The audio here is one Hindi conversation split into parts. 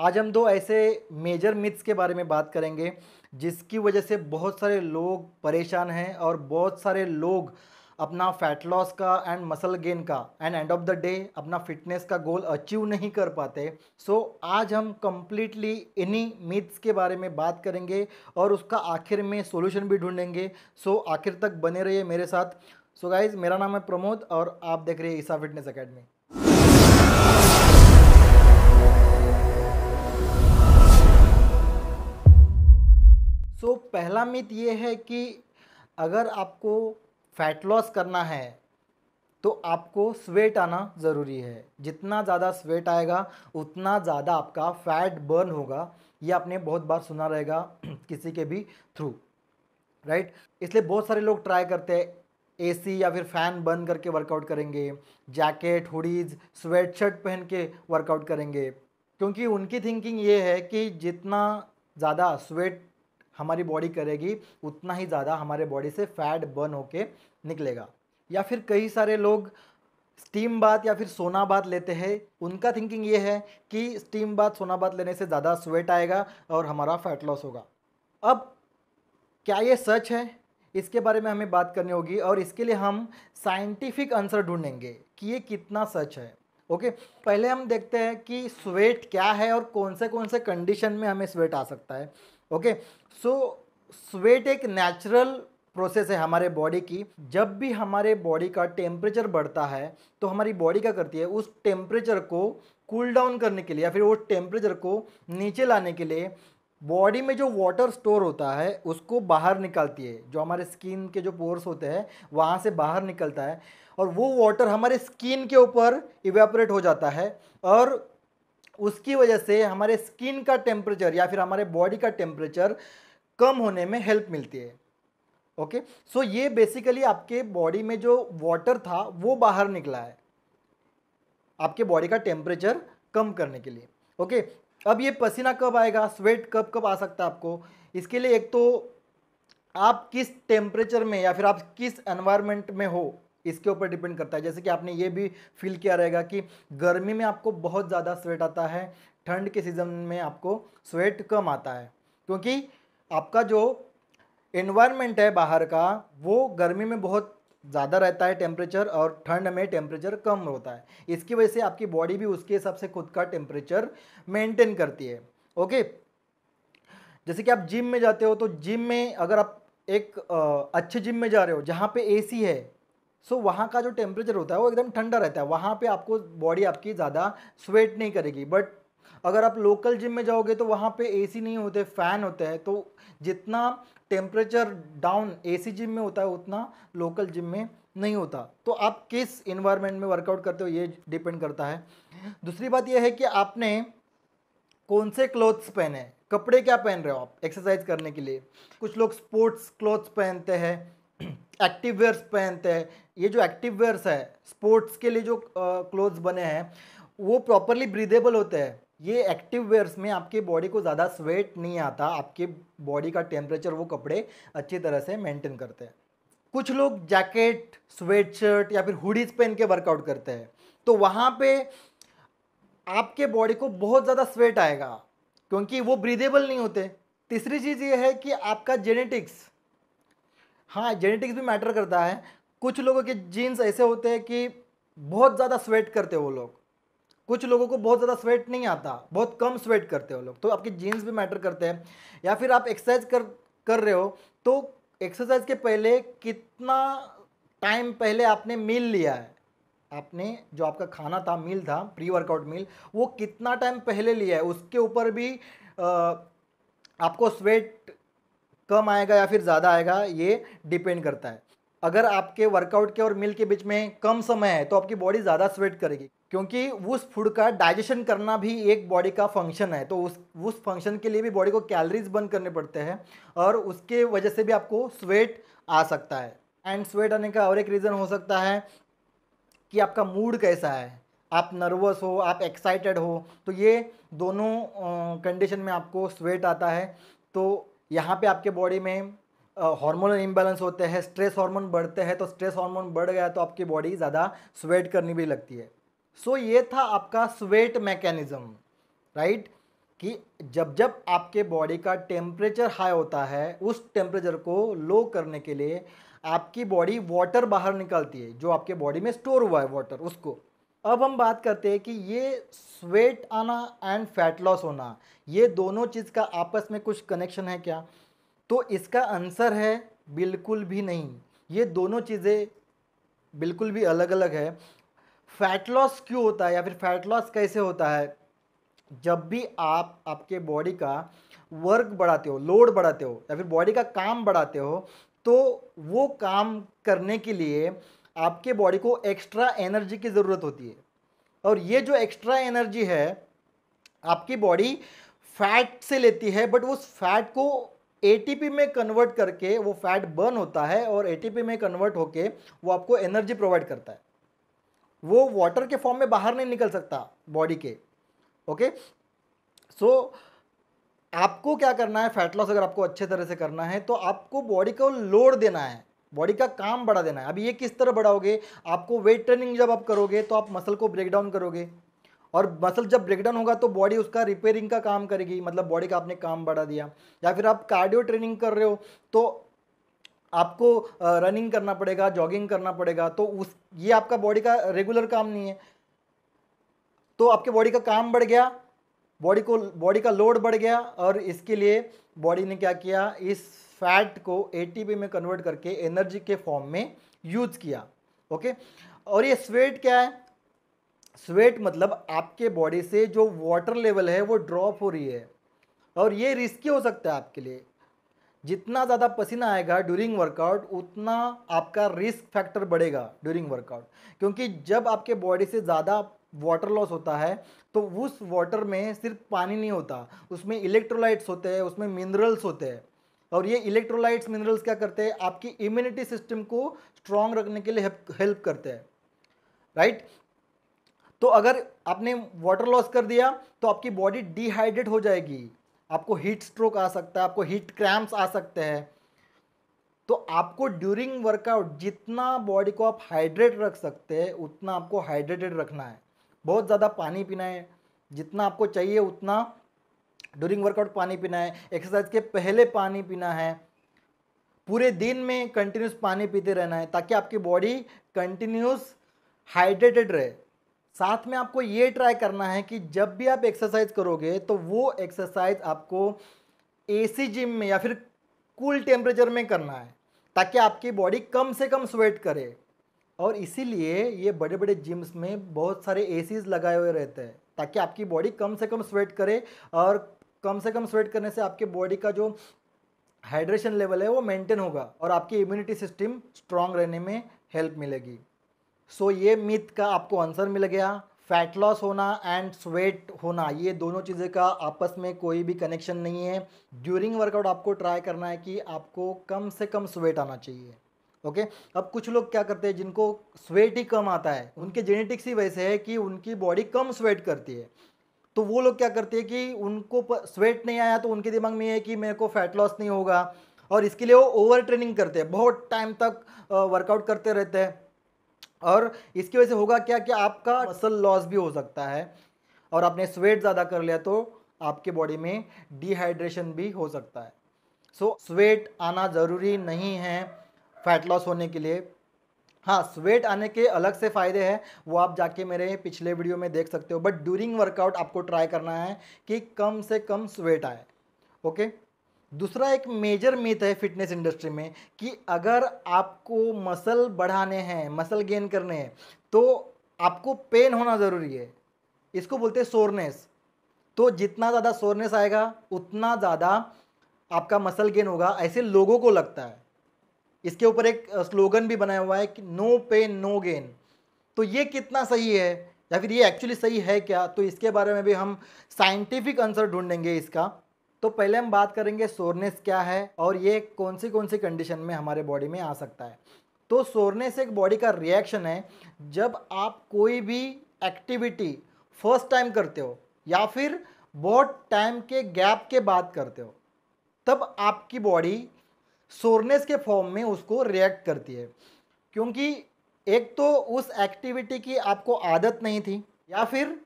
आज हम दो ऐसे मेजर मिथ्स के बारे में बात करेंगे जिसकी वजह से बहुत सारे लोग परेशान हैं और बहुत सारे लोग अपना फैट लॉस का एंड मसल गेन का and end of the day अपना फिटनेस का गोल अचीव नहीं कर पाते सो so, आज हम कम्प्लीटली इन्हीं मिथ्स के बारे में बात करेंगे और उसका आखिर में सोल्यूशन भी ढूंढेंगे सो so, आखिर तक बने रहिए मेरे साथ सो so गाइज मेरा नाम है प्रमोद और आप देख रहे हैं ईसा फिटनेस अकेडमी पहला मित ये है कि अगर आपको फैट लॉस करना है तो आपको स्वेट आना ज़रूरी है जितना ज़्यादा स्वेट आएगा उतना ज़्यादा आपका फैट बर्न होगा ये आपने बहुत बार सुना रहेगा किसी के भी थ्रू राइट इसलिए बहुत सारे लोग ट्राई करते हैं एसी या फिर फ़ैन बंद करके वर्कआउट करेंगे जैकेट हुडीज स्वेट शर्ट पहन के वर्कआउट करेंगे क्योंकि उनकी थिंकिंग ये है कि जितना ज़्यादा स्वेट हमारी बॉडी करेगी उतना ही ज़्यादा हमारे बॉडी से फैट बर्न होके निकलेगा या फिर कई सारे लोग स्टीम बात या फिर सोना बात लेते हैं उनका थिंकिंग ये है कि स्टीम बात सोना बात लेने से ज़्यादा स्वेट आएगा और हमारा फैट लॉस होगा अब क्या ये सच है इसके बारे में हमें बात करनी होगी और इसके लिए हम साइंटिफिक आंसर ढूंढेंगे कि ये कितना सच है ओके पहले हम देखते हैं कि स्वेट क्या है और कौन से कौन से कंडीशन में हमें स्वेट आ सकता है ओके सो स्वेट एक नेचुरल प्रोसेस है हमारे बॉडी की जब भी हमारे बॉडी का टेम्परेचर बढ़ता है तो हमारी बॉडी क्या करती है उस टेम्परेचर को कूल cool डाउन करने के लिए या फिर उस टेम्परेचर को नीचे लाने के लिए बॉडी में जो वाटर स्टोर होता है उसको बाहर निकालती है जो हमारे स्किन के जो पोर्स होते हैं वहाँ से बाहर निकलता है और वो वाटर हमारे स्किन के ऊपर इवेपोरेट हो जाता है और उसकी वजह से हमारे स्किन का टेम्परेचर या फिर हमारे बॉडी का टेम्परेचर कम होने में हेल्प मिलती है ओके okay? सो so, ये बेसिकली आपके बॉडी में जो वाटर था वो बाहर निकला है आपके बॉडी का टेम्परेचर कम करने के लिए ओके okay? अब ये पसीना कब आएगा स्वेट कब कब आ सकता है आपको इसके लिए एक तो आप किस टेम्परेचर में या फिर आप किस एनवायरमेंट में हो इसके ऊपर डिपेंड करता है जैसे कि आपने ये भी फील किया रहेगा कि गर्मी में आपको बहुत ज़्यादा स्वेट आता है ठंड के सीज़न में आपको स्वेट कम आता है क्योंकि आपका जो इन्वायरमेंट है बाहर का वो गर्मी में बहुत ज़्यादा रहता है टेम्परेचर और ठंड में टेम्परेचर कम होता है इसकी वजह से आपकी बॉडी भी उसके हिसाब से खुद का टेम्परेचर मेंटेन करती है ओके जैसे कि आप जिम में जाते हो तो जिम में अगर आप एक अच्छे जिम में जा रहे हो जहाँ पे एसी है सो so, वहाँ का जो टेम्परेचर होता है वो एकदम ठंडा रहता है वहाँ पे आपको बॉडी आपकी ज़्यादा स्वेट नहीं करेगी बट अगर आप लोकल जिम में जाओगे तो वहाँ पे एसी नहीं होते फ़ैन होते हैं तो जितना टेम्परेचर डाउन एसी जिम में होता है उतना लोकल जिम में नहीं होता तो आप किस इन्वायरमेंट में वर्कआउट करते हो ये डिपेंड करता है दूसरी बात यह है कि आपने कौन से क्लोथ्स पहने कपड़े क्या पहन रहे हो आप एक्सरसाइज करने के लिए कुछ लोग स्पोर्ट्स क्लोथ्स पहनते हैं एक्टिव वेयर्स पहनते हैं ये जो एक्टिव वेयर्स है स्पोर्ट्स के लिए जो क्लोथ्स बने हैं वो प्रॉपरली ब्रीदेबल होते हैं ये एक्टिव वेयर्स में आपके बॉडी को ज़्यादा स्वेट नहीं आता आपके बॉडी का टेम्परेचर वो कपड़े अच्छी तरह से मेंटेन करते हैं कुछ लोग जैकेट स्वेट शर्ट या फिर हुडीज पहन के वर्कआउट करते हैं तो वहाँ पे आपके बॉडी को बहुत ज़्यादा स्वेट आएगा क्योंकि वो ब्रीदेबल नहीं होते तीसरी चीज़ ये है कि आपका जेनेटिक्स हाँ जेनेटिक्स भी मैटर करता है कुछ लोगों के जीन्स ऐसे होते हैं कि बहुत ज़्यादा स्वेट करते वो लोग कुछ लोगों को बहुत ज़्यादा स्वेट नहीं आता बहुत कम स्वेट करते हो लोग तो आपके जीन्स भी मैटर करते हैं या फिर आप एक्सरसाइज कर कर रहे हो तो एक्सरसाइज के पहले कितना टाइम पहले आपने मील लिया है आपने जो आपका खाना था मील था प्री वर्कआउट मील वो कितना टाइम पहले लिया है उसके ऊपर भी आ, आपको स्वेट कम आएगा या फिर ज़्यादा आएगा ये डिपेंड करता है अगर आपके वर्कआउट के और मील के बीच में कम समय है तो आपकी बॉडी ज़्यादा स्वेट करेगी क्योंकि उस फूड का डाइजेशन करना भी एक बॉडी का फंक्शन है तो उस उस फंक्शन के लिए भी बॉडी को कैलरीज बर्न करने पड़ते हैं और उसके वजह से भी आपको स्वेट आ सकता है एंड स्वेट आने का और एक रीज़न हो सकता है कि आपका मूड कैसा है आप नर्वस हो आप एक्साइटेड हो तो ये दोनों कंडीशन में आपको स्वेट आता है तो यहाँ पे आपके बॉडी में हार्मोनल इम्बैलेंस होते हैं स्ट्रेस हार्मोन बढ़ते हैं तो स्ट्रेस हार्मोन बढ़ गया तो आपकी बॉडी ज़्यादा स्वेट करनी भी लगती है सो so, ये था आपका स्वेट मैकेनिज़्म राइट कि जब जब आपके बॉडी का टेम्परेचर हाई होता है उस टेम्परेचर को लो करने के लिए आपकी बॉडी वाटर बाहर निकालती है जो आपके बॉडी में स्टोर हुआ है वाटर उसको अब हम बात करते हैं कि ये स्वेट आना एंड फैट लॉस होना ये दोनों चीज़ का आपस में कुछ कनेक्शन है क्या तो इसका आंसर है बिल्कुल भी नहीं ये दोनों चीज़ें बिल्कुल भी अलग अलग है फैट लॉस क्यों होता है या फिर फैट लॉस कैसे होता है जब भी आप आपके बॉडी का वर्क बढ़ाते हो लोड बढ़ाते हो या फिर बॉडी का काम बढ़ाते हो तो वो काम करने के लिए आपके बॉडी को एक्स्ट्रा एनर्जी की ज़रूरत होती है और ये जो एक्स्ट्रा एनर्जी है आपकी बॉडी फैट से लेती है बट उस फैट को एटीपी में कन्वर्ट करके वो फैट बर्न होता है और एटीपी में कन्वर्ट होके वो आपको एनर्जी प्रोवाइड करता है वो वाटर के फॉर्म में बाहर नहीं निकल सकता बॉडी के ओके सो आपको क्या करना है फैट लॉस अगर आपको अच्छे तरह से करना है तो आपको बॉडी को लोड देना है बॉडी का काम बढ़ा देना है अभी ये किस तरह बढ़ाओगे आपको वेट ट्रेनिंग जब आप करोगे तो आप मसल को ब्रेक डाउन करोगे और मसल जब ब्रेकडाउन होगा तो बॉडी उसका रिपेयरिंग का काम करेगी मतलब बॉडी का आपने काम बढ़ा दिया या फिर आप कार्डियो ट्रेनिंग कर रहे हो तो आपको रनिंग करना पड़ेगा जॉगिंग करना पड़ेगा तो उस ये आपका बॉडी का रेगुलर काम नहीं है तो आपके बॉडी का काम बढ़ गया बॉडी को बॉडी का लोड बढ़ गया और इसके लिए बॉडी ने क्या किया इस फैट को एटीपी में कन्वर्ट करके एनर्जी के फॉर्म में यूज किया ओके और ये स्वेट क्या है स्वेट मतलब आपके बॉडी से जो वाटर लेवल है वो ड्रॉप हो रही है और ये रिस्की हो सकता है आपके लिए जितना ज़्यादा पसीना आएगा ड्यूरिंग वर्कआउट उतना आपका रिस्क फैक्टर बढ़ेगा ड्यूरिंग वर्कआउट क्योंकि जब आपके बॉडी से ज़्यादा वाटर लॉस होता है तो उस वाटर में सिर्फ पानी नहीं होता उसमें इलेक्ट्रोलाइट्स होते हैं उसमें मिनरल्स होते हैं और ये इलेक्ट्रोलाइट्स मिनरल्स क्या करते हैं आपकी इम्यूनिटी सिस्टम को स्ट्रांग रखने के लिए हेल्प करते हैं राइट तो अगर आपने वाटर लॉस कर दिया तो आपकी बॉडी डिहाइड्रेट हो जाएगी आपको हीट स्ट्रोक आ सकता है आपको हीट क्रैम्प्स आ सकते हैं तो आपको ड्यूरिंग वर्कआउट जितना बॉडी को आप हाइड्रेट रख सकते हैं उतना आपको हाइड्रेटेड रखना है बहुत ज़्यादा पानी पीना है जितना आपको चाहिए उतना ड्यूरिंग वर्कआउट पानी पीना है एक्सरसाइज के पहले पानी पीना है पूरे दिन में कंटिन्यूस पानी पीते रहना है ताकि आपकी बॉडी कंटिन्यूस हाइड्रेटेड रहे साथ में आपको ये ट्राई करना है कि जब भी आप एक्सरसाइज करोगे तो वो एक्सरसाइज आपको एसी जिम में या फिर कूल टेम्परेचर में करना है ताकि आपकी बॉडी कम से कम स्वेट करे और इसीलिए ये बड़े बड़े जिम्स में बहुत सारे एसीज लगाए हुए रहते हैं ताकि आपकी बॉडी कम से कम स्वेट करे और कम से कम स्वेट करने से आपके बॉडी का जो हाइड्रेशन लेवल है वो मेंटेन होगा और आपकी इम्यूनिटी सिस्टम स्ट्रांग रहने में हेल्प मिलेगी सो so, ये मिथ का आपको आंसर मिल गया फैट लॉस होना एंड स्वेट होना ये दोनों चीज़ें का आपस में कोई भी कनेक्शन नहीं है ड्यूरिंग वर्कआउट आपको ट्राई करना है कि आपको कम से कम स्वेट आना चाहिए ओके okay? अब कुछ लोग क्या करते हैं जिनको स्वेट ही कम आता है उनके जेनेटिक्स ही वैसे है कि उनकी बॉडी कम स्वेट करती है तो वो लोग क्या करते हैं कि उनको स्वेट नहीं आया तो उनके दिमाग में है कि मेरे को फैट लॉस नहीं होगा और इसके लिए वो ओवर ट्रेनिंग करते हैं बहुत टाइम तक वर्कआउट करते रहते हैं और इसकी वजह से होगा क्या कि आपका मसल लॉस भी हो सकता है और आपने स्वेट ज़्यादा कर लिया तो आपके बॉडी में डिहाइड्रेशन भी हो सकता है सो so, स्वेट आना ज़रूरी नहीं है फैट लॉस होने के लिए हाँ स्वेट आने के अलग से फ़ायदे हैं वो आप जाके मेरे पिछले वीडियो में देख सकते हो बट ड्यूरिंग वर्कआउट आपको ट्राई करना है कि कम से कम स्वेट आए ओके दूसरा एक मेजर मीत है फिटनेस इंडस्ट्री में कि अगर आपको मसल बढ़ाने हैं मसल गेन करने हैं तो आपको पेन होना ज़रूरी है इसको बोलते हैं सोरनेस तो जितना ज़्यादा सोरनेस आएगा उतना ज़्यादा आपका मसल गेन होगा ऐसे लोगों को लगता है इसके ऊपर एक स्लोगन भी बनाया हुआ है कि नो पेन नो गेन तो ये कितना सही है या फिर ये एक्चुअली सही है क्या तो इसके बारे में भी हम साइंटिफिक आंसर ढूंढेंगे इसका तो पहले हम बात करेंगे सोरनेस क्या है और ये कौन सी कौन सी कंडीशन में हमारे बॉडी में आ सकता है तो सोरनेस एक बॉडी का रिएक्शन है जब आप कोई भी एक्टिविटी फर्स्ट टाइम करते हो या फिर बहुत टाइम के गैप के बाद करते हो तब आपकी बॉडी सोरनेस के फॉर्म में उसको रिएक्ट करती है क्योंकि एक तो उस एक्टिविटी की आपको आदत नहीं थी या फिर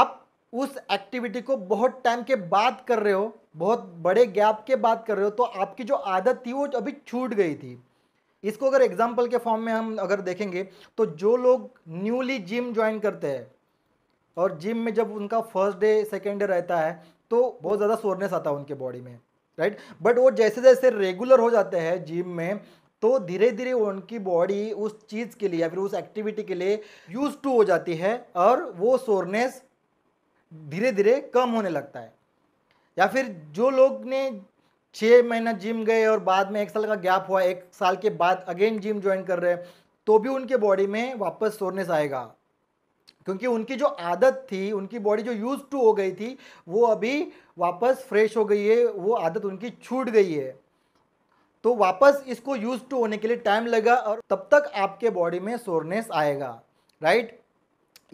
आप उस एक्टिविटी को बहुत टाइम के बाद कर रहे हो बहुत बड़े गैप के बाद कर रहे हो तो आपकी जो आदत थी वो अभी छूट गई थी इसको अगर एग्जाम्पल के फॉर्म में हम अगर देखेंगे तो जो लोग न्यूली जिम ज्वाइन करते हैं और जिम में जब उनका फर्स्ट डे सेकेंड डे रहता है तो बहुत ज़्यादा सोरनेस आता है उनके बॉडी में राइट बट वो जैसे जैसे रेगुलर हो जाते हैं जिम में तो धीरे धीरे उनकी बॉडी उस चीज़ के लिए या फिर उस एक्टिविटी के लिए यूज टू हो जाती है और वो सोरनेस धीरे धीरे कम होने लगता है या फिर जो लोग ने छः महीना जिम गए और बाद में एक साल का गैप हुआ एक साल के बाद अगेन जिम ज्वाइन कर रहे हैं तो भी उनके बॉडी में वापस सोरनेस आएगा क्योंकि उनकी जो आदत थी उनकी बॉडी जो यूज टू हो गई थी वो अभी वापस फ्रेश हो गई है वो आदत उनकी छूट गई है तो वापस इसको यूज टू होने के लिए टाइम लगा और तब तक आपके बॉडी में सोरनेस आएगा राइट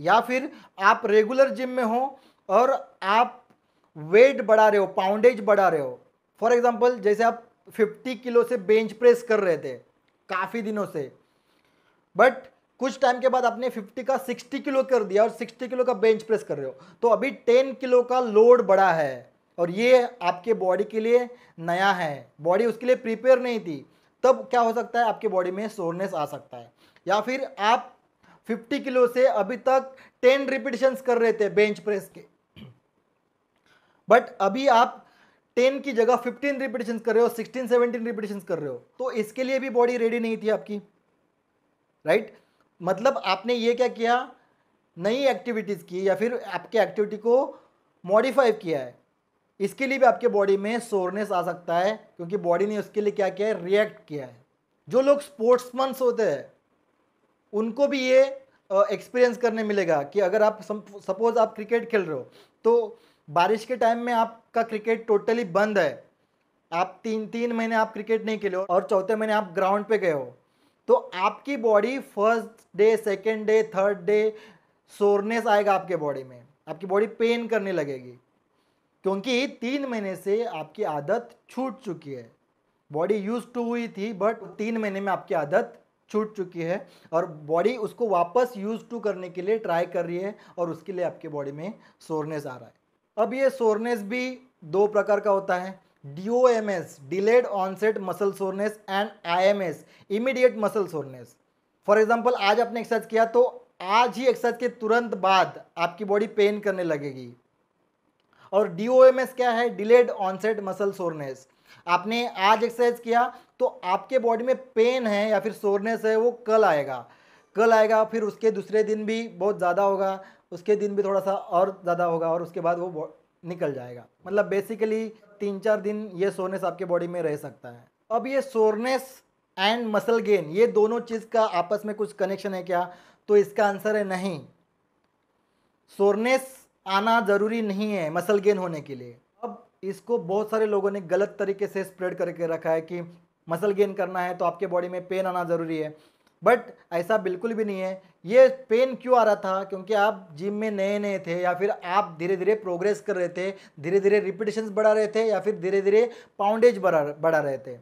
या फिर आप रेगुलर जिम में हो और आप वेट बढ़ा रहे हो पाउंडेज बढ़ा रहे हो फॉर एग्जाम्पल जैसे आप 50 किलो से बेंच प्रेस कर रहे थे काफ़ी दिनों से बट कुछ टाइम के बाद आपने 50 का 60 किलो कर दिया और 60 किलो का बेंच प्रेस कर रहे हो तो अभी 10 किलो का लोड बढ़ा है और ये आपके बॉडी के लिए नया है बॉडी उसके लिए प्रिपेयर नहीं थी तब क्या हो सकता है आपके बॉडी में सोरनेस आ सकता है या फिर आप 50 किलो से अभी तक 10 रिपीटेशंस कर रहे थे बेंच प्रेस के बट अभी आप 10 की जगह 15 रिपीटेशन कर रहे हो 16 17 रिपीटेशन कर रहे हो तो इसके लिए भी बॉडी रेडी नहीं थी आपकी राइट right? मतलब आपने ये क्या किया नई एक्टिविटीज़ की या फिर आपके एक्टिविटी को मॉडिफाई किया है इसके लिए भी आपके बॉडी में सोरनेस आ सकता है क्योंकि बॉडी ने उसके लिए क्या किया है रिएक्ट किया है जो लोग स्पोर्ट्समैन्स होते हैं उनको भी ये एक्सपीरियंस करने मिलेगा कि अगर आप सपोज़ आप क्रिकेट खेल रहे हो तो बारिश के टाइम में आपका क्रिकेट टोटली बंद है आप तीन तीन महीने आप क्रिकेट नहीं खेले हो और चौथे महीने आप ग्राउंड पे गए हो तो आपकी body first day second day third day soreness आएगा आपके बॉडी में आपकी बॉडी पेन करने लगेगी क्योंकि तीन महीने से आपकी आदत छूट चुकी है बॉडी यूज टू हुई थी बट तीन महीने में आपकी आदत छूट चुकी है और बॉडी उसको वापस यूज टू करने के लिए ट्राई कर रही है और उसके लिए आपके बॉडी में सोरनेस आ रहा है अब ये सोरनेस भी दो प्रकार का होता है DOMS, delayed onset muscle soreness and IMS, immediate muscle soreness. For example आज आपने एक्सरसाइज किया तो आज ही एक्सरसाइज के तुरंत बाद आपकी बॉडी पेन करने लगेगी और डी क्या है डिलेड ऑनसेट मसल सोरनेस आपने आज एक्सरसाइज किया तो आपके बॉडी में पेन है या फिर सोरनेस है वो कल आएगा कल आएगा फिर उसके दूसरे दिन भी बहुत ज़्यादा होगा उसके दिन भी थोड़ा सा और ज़्यादा होगा और उसके बाद वो निकल जाएगा मतलब बेसिकली तीन चार दिन ये सोरनेस आपके बॉडी में रह सकता है अब ये सोरनेस एंड मसल गेन ये दोनों चीज़ का आपस में कुछ कनेक्शन है क्या तो इसका आंसर है नहीं सोरनेस आना ज़रूरी नहीं है मसल गेन होने के लिए अब इसको बहुत सारे लोगों ने गलत तरीके से स्प्रेड करके रखा है कि मसल गेन करना है तो आपके बॉडी में पेन आना ज़रूरी है बट ऐसा बिल्कुल भी नहीं है ये पेन क्यों आ रहा था क्योंकि आप जिम में नए नए थे या फिर आप धीरे धीरे प्रोग्रेस कर रहे थे धीरे धीरे रिपीटेशंस बढ़ा रहे थे या फिर धीरे धीरे पाउंडेज बढ़ा बढ़ा रहे थे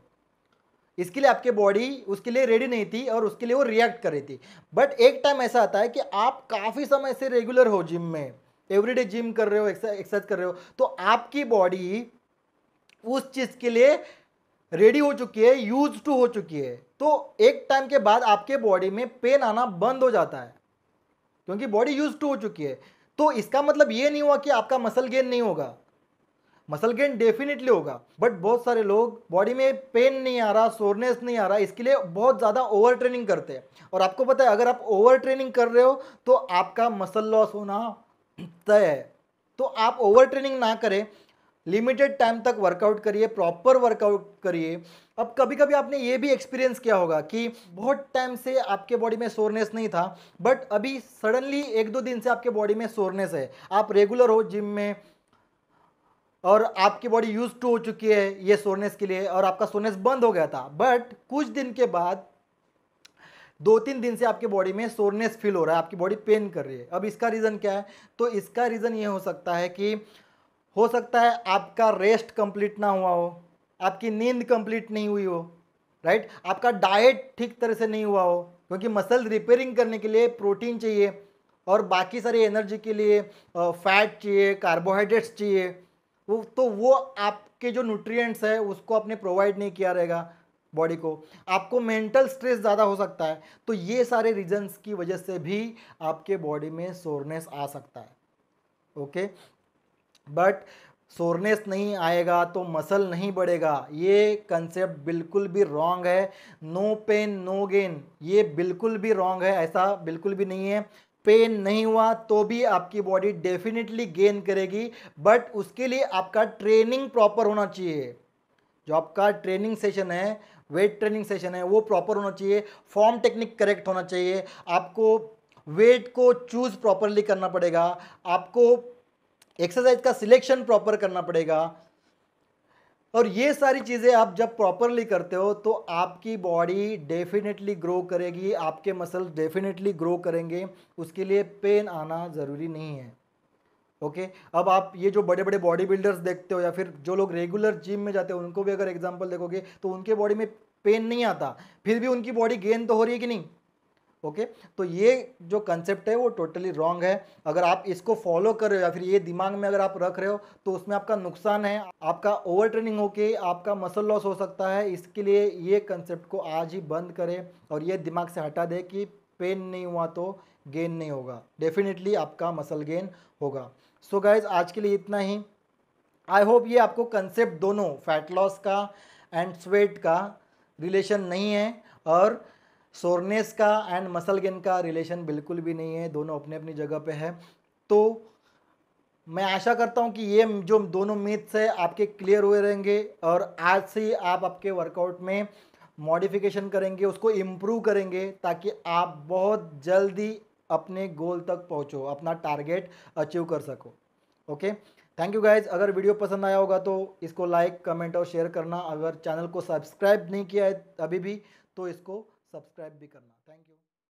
इसके लिए आपके बॉडी उसके लिए रेडी नहीं थी और उसके लिए वो रिएक्ट कर रही थी बट एक टाइम ऐसा आता है कि आप काफ़ी समय से रेगुलर हो जिम में एवरीडे जिम कर रहे हो एक्सरसाइज कर रहे हो तो आपकी बॉडी उस चीज़ के लिए रेडी हो चुकी है यूज टू हो चुकी है तो एक टाइम के बाद आपके बॉडी में पेन आना बंद हो जाता है क्योंकि बॉडी यूज टू हो चुकी है तो इसका मतलब ये नहीं हुआ कि आपका मसल गेन नहीं होगा मसल गेन डेफिनेटली होगा बट बहुत सारे लोग बॉडी में पेन नहीं आ रहा सोरनेस नहीं आ रहा इसके लिए बहुत ज़्यादा ओवर ट्रेनिंग करते हैं और आपको पता है अगर आप ओवर ट्रेनिंग कर रहे हो तो आपका मसल लॉस होना तय है तो आप ओवर ट्रेनिंग ना करें लिमिटेड टाइम तक वर्कआउट करिए प्रॉपर वर्कआउट करिए अब कभी कभी आपने ये भी एक्सपीरियंस किया होगा कि बहुत टाइम से आपके बॉडी में सोरनेस नहीं था बट अभी सडनली एक दो दिन से आपके बॉडी में सोरनेस है आप रेगुलर हो जिम में और आपकी बॉडी यूज टू हो चुकी है ये सोरनेस के लिए और आपका सोरनेस बंद हो गया था बट कुछ दिन के बाद दो तीन दिन से आपके बॉडी में सोरनेस फील हो रहा है आपकी बॉडी पेन कर रही है अब इसका रीज़न क्या है तो इसका रीज़न ये हो सकता है कि हो सकता है आपका रेस्ट कंप्लीट ना हुआ हो आपकी नींद कंप्लीट नहीं हुई हो राइट आपका डाइट ठीक तरह से नहीं हुआ हो क्योंकि मसल रिपेयरिंग करने के लिए प्रोटीन चाहिए और बाकी सारी एनर्जी के लिए फैट चाहिए कार्बोहाइड्रेट्स चाहिए वो तो वो आपके जो न्यूट्रिएंट्स है उसको आपने प्रोवाइड नहीं किया रहेगा बॉडी को आपको मेंटल स्ट्रेस ज़्यादा हो सकता है तो ये सारे रीजंस की वजह से भी आपके बॉडी में सोरनेस आ सकता है ओके बट सोरनेस नहीं आएगा तो मसल नहीं बढ़ेगा ये कंसेप्ट बिल्कुल भी रॉन्ग है नो पेन नो गेन ये बिल्कुल भी रॉन्ग है ऐसा बिल्कुल भी नहीं है पेन नहीं हुआ तो भी आपकी बॉडी डेफिनेटली गेन करेगी बट उसके लिए आपका ट्रेनिंग प्रॉपर होना चाहिए जो आपका ट्रेनिंग सेशन है वेट ट्रेनिंग सेशन है वो प्रॉपर होना चाहिए फॉर्म टेक्निक करेक्ट होना चाहिए आपको वेट को चूज़ प्रॉपरली करना पड़ेगा आपको एक्सरसाइज का सिलेक्शन प्रॉपर करना पड़ेगा और ये सारी चीज़ें आप जब प्रॉपरली करते हो तो आपकी बॉडी डेफिनेटली ग्रो करेगी आपके मसल्स डेफिनेटली ग्रो करेंगे उसके लिए पेन आना ज़रूरी नहीं है ओके okay? अब आप ये जो बड़े बड़े बॉडी बिल्डर्स देखते हो या फिर जो लोग रेगुलर जिम में जाते हो उनको भी अगर एग्जाम्पल देखोगे तो उनके बॉडी में पेन नहीं आता फिर भी उनकी बॉडी गेन तो हो रही है कि नहीं ओके तो ये जो कंसेप्ट है वो टोटली रॉन्ग है अगर आप इसको फॉलो कर रहे हो या फिर ये दिमाग में अगर आप रख रहे हो तो उसमें आपका नुकसान है आपका ओवर ट्रेनिंग होके आपका मसल लॉस हो सकता है इसके लिए ये कंसेप्ट को आज ही बंद करें और ये दिमाग से हटा दें कि पेन नहीं हुआ तो गेन नहीं होगा डेफिनेटली आपका मसल गेन होगा सो so गाइज आज के लिए इतना ही आई होप ये आपको कंसेप्ट दोनों फैट लॉस का एंड स्वेट का रिलेशन नहीं है और सोरनेस का एंड मसल गेन का रिलेशन बिल्कुल भी नहीं है दोनों अपने अपनी जगह पे है तो मैं आशा करता हूँ कि ये जो दोनों मिथ्स है आपके क्लियर हुए रहेंगे और आज से ही आप आपके वर्कआउट में मॉडिफिकेशन करेंगे उसको इम्प्रूव करेंगे ताकि आप बहुत जल्दी अपने गोल तक पहुँचो अपना टारगेट अचीव कर सको ओके थैंक यू गाइज अगर वीडियो पसंद आया होगा तो इसको लाइक कमेंट और शेयर करना अगर चैनल को सब्सक्राइब नहीं किया है अभी भी तो इसको सब्सक्राइब भी करना थैंक यू